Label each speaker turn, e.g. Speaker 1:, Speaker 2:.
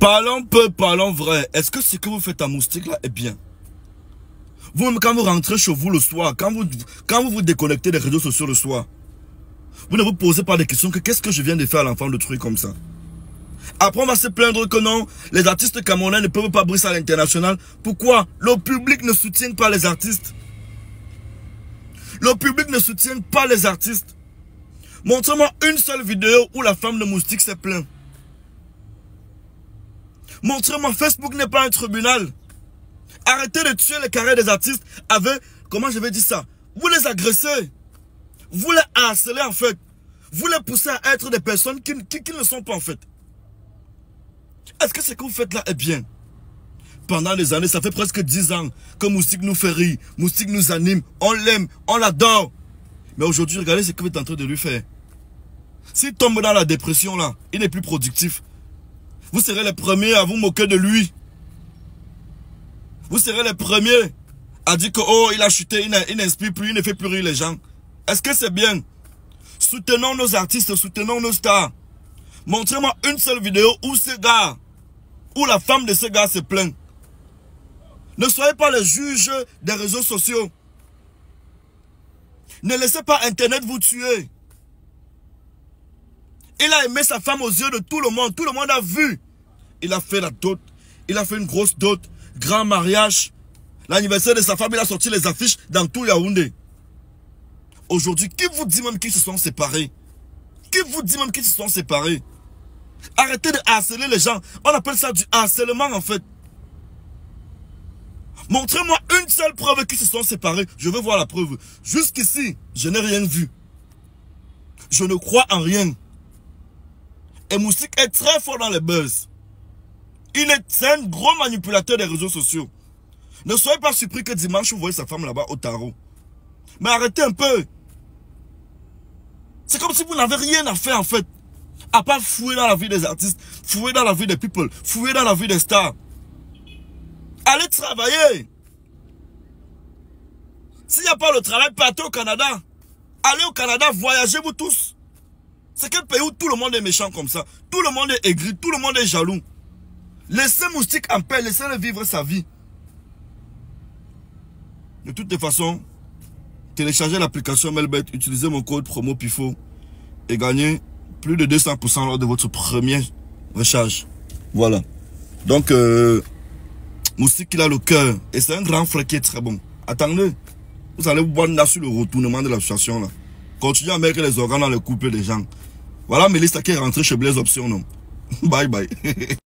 Speaker 1: Parlons peu, parlons vrai. Est-ce que ce que vous faites à moustique là est bien vous quand vous rentrez chez vous le soir, quand vous, quand vous vous déconnectez des réseaux sociaux le soir, vous ne vous posez pas des questions que qu'est-ce que je viens de faire à l'enfant, de truc comme ça. Après, on va se plaindre que non, les artistes camerounais ne peuvent pas briser à l'international. Pourquoi Le public ne soutient pas les artistes. Le public ne soutient pas les artistes. Montrez-moi une seule vidéo où la femme de moustique s'est plainte. Montrez-moi, Facebook n'est pas un tribunal. Arrêtez de tuer les carrés des artistes avec, comment je vais dire ça Vous les agressez. Vous les harcelez en fait. Vous les poussez à être des personnes qui, qui, ne sont pas en fait. Est-ce que ce que vous faites là est bien Pendant les années, ça fait presque 10 ans que Moustique nous fait rire, Moustique nous anime, on l'aime, on l'adore. Mais aujourd'hui, regardez ce que vous êtes en train de lui faire. S'il tombe dans la dépression là, il n'est plus productif vous serez les premiers à vous moquer de lui. Vous serez les premiers à dire que, oh, il a chuté, il n'inspire plus, il ne fait plus rire les gens. Est-ce que c'est bien Soutenons nos artistes, soutenons nos stars. Montrez-moi une seule vidéo où ce gars, où la femme de ce gars se plaint. Ne soyez pas les juges des réseaux sociaux. Ne laissez pas Internet vous tuer. Il a aimé sa femme aux yeux de tout le monde. Tout le monde a vu. Il a fait la dot. Il a fait une grosse dot. Grand mariage. L'anniversaire de sa femme, il a sorti les affiches dans tout Yaoundé. Aujourd'hui, qui vous dit même qu'ils se sont séparés Qui vous dit même qu'ils se sont séparés Arrêtez de harceler les gens. On appelle ça du harcèlement en fait. Montrez-moi une seule preuve qu'ils se sont séparés. Je veux voir la preuve. Jusqu'ici, je n'ai rien vu. Je ne crois en rien. Et Moustique est très fort dans les buzz. Il est un gros manipulateur des réseaux sociaux. Ne soyez pas surpris que dimanche, vous voyez sa femme là-bas au tarot. Mais arrêtez un peu. C'est comme si vous n'avez rien à faire en fait. À part fouiller dans la vie des artistes, fouiller dans la vie des people, fouiller dans la vie des stars. Allez travailler. S'il n'y a pas le travail partez au Canada, allez au Canada, voyagez vous tous. C'est quel pays où tout le monde est méchant comme ça Tout le monde est aigri, tout le monde est jaloux. Laissez Moustique en paix, laissez-le vivre sa vie. De toutes les façons, téléchargez l'application Melbet, utilisez mon code promo PIFO et gagnez plus de 200% lors de votre première recharge. Voilà. Donc, euh, Moustique, il a le cœur. Et c'est un grand frère qui est très bon. Attendez. Vous allez vous voir là sur le retournement de la situation. là. Continuez à mettre les organes dans le couple des gens. Voilà Mélissa qui est rentrée chez Blaise Option. Non? Bye bye.